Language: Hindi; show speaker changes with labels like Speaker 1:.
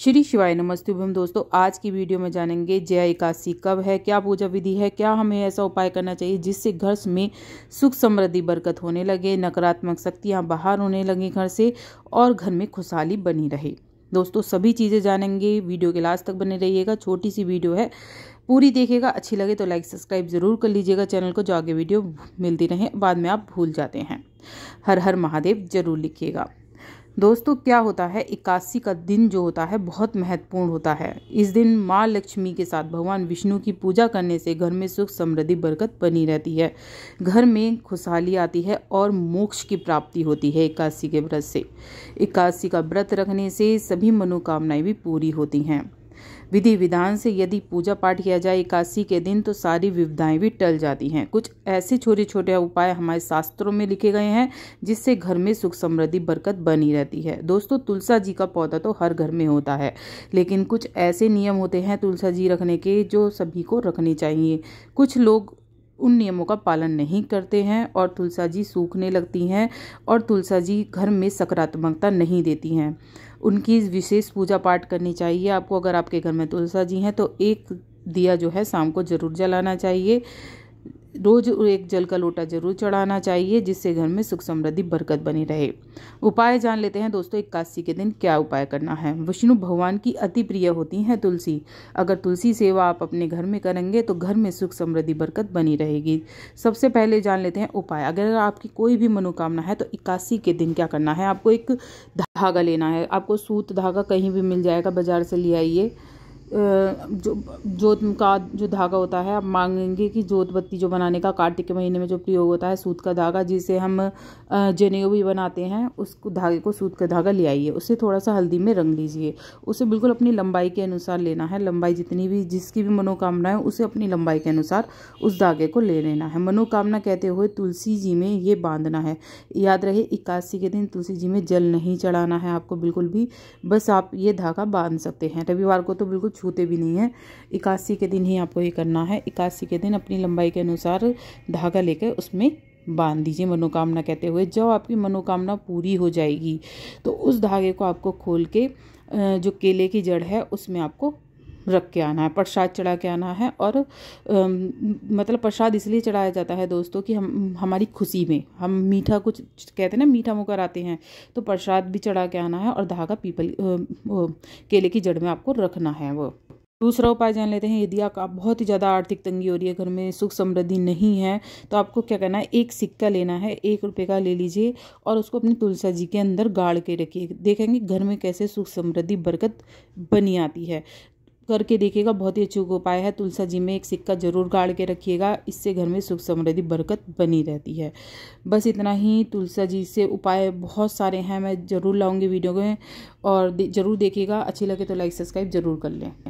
Speaker 1: श्री शिवाय नमस्ते हम दोस्तों आज की वीडियो में जानेंगे जय एकादशी कब है क्या पूजा विधि है क्या हमें ऐसा उपाय करना चाहिए जिससे घर में सुख समृद्धि बरकत होने लगे नकारात्मक शक्तियाँ बाहर होने लगें घर से और घर में खुशहाली बनी रहे दोस्तों सभी चीज़ें जानेंगे वीडियो के लास्ट तक बने रहिएगा छोटी सी वीडियो है पूरी देखिएगा अच्छी लगे तो लाइक सब्सक्राइब ज़रूर कर लीजिएगा चैनल को जो आगे वीडियो मिलती रहे बाद में आप भूल जाते हैं हर हर महादेव जरूर लिखिएगा दोस्तों क्या होता है इक्यासी का दिन जो होता है बहुत महत्वपूर्ण होता है इस दिन माँ लक्ष्मी के साथ भगवान विष्णु की पूजा करने से घर में सुख समृद्धि बरकत बनी रहती है घर में खुशहाली आती है और मोक्ष की प्राप्ति होती है इक्यासी के व्रत से इक्यासी का व्रत रखने से सभी मनोकामनाएं भी पूरी होती हैं विधि विधान से यदि पूजा पाठ किया जाए एकादशी के दिन तो सारी विविधाएँ भी टल जाती हैं कुछ ऐसे छोटे छोटे उपाय हमारे शास्त्रों में लिखे गए हैं जिससे घर में सुख समृद्धि बरकत बनी रहती है दोस्तों तुलसा जी का पौधा तो हर घर में होता है लेकिन कुछ ऐसे नियम होते हैं तुलसा जी रखने के जो सभी को रखने चाहिए कुछ लोग उन नियमों का पालन नहीं करते हैं और तुलसा जी सूखने लगती हैं और तुलसा जी घर में सकारात्मकता नहीं देती हैं उनकी विशेष पूजा पाठ करनी चाहिए आपको अगर आपके घर में तुलसा जी हैं तो एक दिया जो है शाम को ज़रूर जलाना चाहिए रोज एक जल का लोटा जरूर चढ़ाना चाहिए जिससे घर में सुख समृद्धि बरकत बनी रहे उपाय जान लेते हैं दोस्तों इक्यासी के दिन क्या उपाय करना है विष्णु भगवान की अति प्रिय होती हैं तुलसी अगर तुलसी सेवा आप अपने घर में करेंगे तो घर में सुख समृद्धि बरकत बनी रहेगी सबसे पहले जान लेते हैं उपाय अगर आपकी कोई भी मनोकामना है तो इक्यासी के दिन क्या करना है आपको एक धागा लेना है आपको सूत धागा कहीं भी मिल जाएगा बाजार से ले आइए जो जोत का जो धागा होता है आप मांगेंगे कि जोत बत्ती जो बनाने का कार्तिक के महीने में जो प्रयोग होता है सूत का धागा जिसे हम जनेऊ भी बनाते हैं उस धागे को सूत का धागा ले आइए उसे थोड़ा सा हल्दी में रंग लीजिए उसे बिल्कुल अपनी लंबाई के अनुसार लेना है लंबाई जितनी भी जिसकी भी मनोकामना है उसे अपनी लंबाई के अनुसार उस धागे को ले लेना है मनोकामना कहते हुए तुलसी जी में ये बांधना है याद रहे इक्यासी के दिन तुलसी जी में जल नहीं चढ़ाना है आपको बिल्कुल भी बस आप ये धागा बांध सकते हैं रविवार को तो बिल्कुल छूते भी नहीं हैं इक्यासी के दिन ही आपको ये करना है इक्यासी के दिन अपनी लंबाई के अनुसार धागा लेकर उसमें बांध दीजिए मनोकामना कहते हुए जब आपकी मनोकामना पूरी हो जाएगी तो उस धागे को आपको खोल के जो केले की जड़ है उसमें आपको रख के आना है प्रसाद चढ़ा के आना है और आ, मतलब प्रसाद इसलिए चढ़ाया जाता है दोस्तों कि हम हमारी खुशी में हम मीठा कुछ कहते हैं ना मीठा मुकर आते हैं तो प्रसाद भी चढ़ा के आना है और धागा पीपल केले की जड़ में आपको रखना है वो दूसरा उपाय जान लेते हैं यदि आप बहुत ही ज़्यादा आर्थिक तंगी हो रही है घर में सुख समृद्धि नहीं है तो आपको क्या करना है एक सिक्का लेना है एक रुपये का ले लीजिए और उसको अपनी तुलसा जी के अंदर गाड़ के रखिए देखेंगे घर में कैसे सुख समृद्धि बरकत बनी आती है करके देखिएगा बहुत ही अचूक उपाय है तुलसा जी में एक सिक्का जरूर गाड़ के रखिएगा इससे घर में सुख समृद्धि बरकत बनी रहती है बस इतना ही तुलसा जी से उपाय बहुत सारे हैं मैं ज़रूर लाऊंगी वीडियो में और ज़रूर देखिएगा अच्छी लगे तो लाइक सब्सक्राइब ज़रूर कर लें